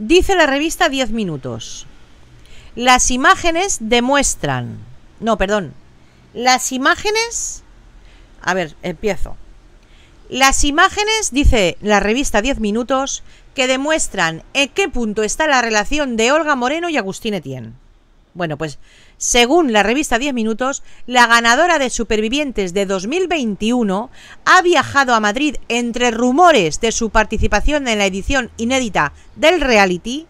Dice la revista Diez minutos. Las imágenes demuestran... No, perdón. Las imágenes... A ver, empiezo. Las imágenes, dice la revista Diez minutos, que demuestran en qué punto está la relación de Olga Moreno y Agustín Etienne. Bueno, pues según la revista 10 Minutos, la ganadora de Supervivientes de 2021 ha viajado a Madrid entre rumores de su participación en la edición inédita del reality.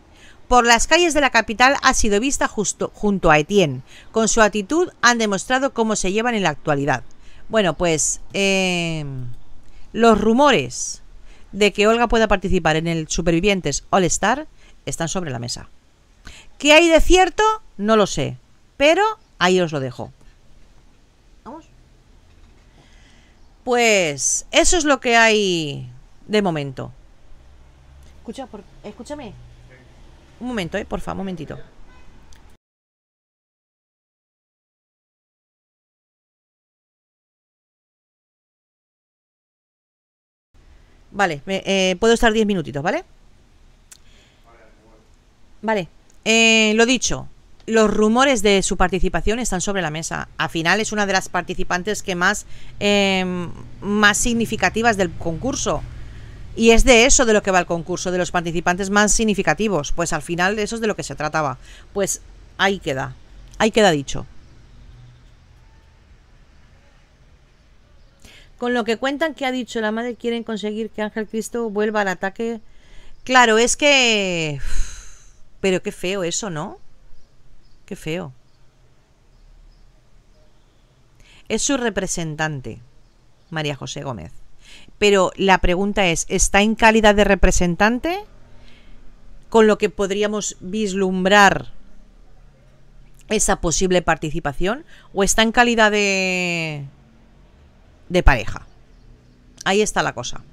Por las calles de la capital ha sido vista justo junto a Etienne. Con su actitud han demostrado cómo se llevan en la actualidad. Bueno, pues em, los rumores de que Olga pueda participar en el Supervivientes All Star están sobre la mesa. ¿Qué hay de cierto? No lo sé, pero ahí os lo dejo. ¿Vamos? Pues eso es lo que hay de momento. Escucha, escúchame. Un momento, eh, porfa, un momentito. Vale, eh, puedo estar 10 minutitos, ¿vale? Vale, eh, lo dicho los rumores de su participación están sobre la mesa. Al final es una de las participantes que más, em, más significativas del concurso. Y es de eso de lo que va el concurso, de los participantes más significativos. Pues al final eso es de lo que se trataba. Pues ahí queda, ahí queda dicho. Con lo que cuentan que ha dicho la madre, quieren conseguir que Ángel Cristo vuelva al ataque. Claro, es que... Pero qué feo eso, ¿no? Qué feo. Es su representante, María José Gómez. Pero la pregunta es, ¿está en calidad de representante? Con lo que podríamos vislumbrar esa posible participación o está en calidad de de pareja. Ahí está la cosa.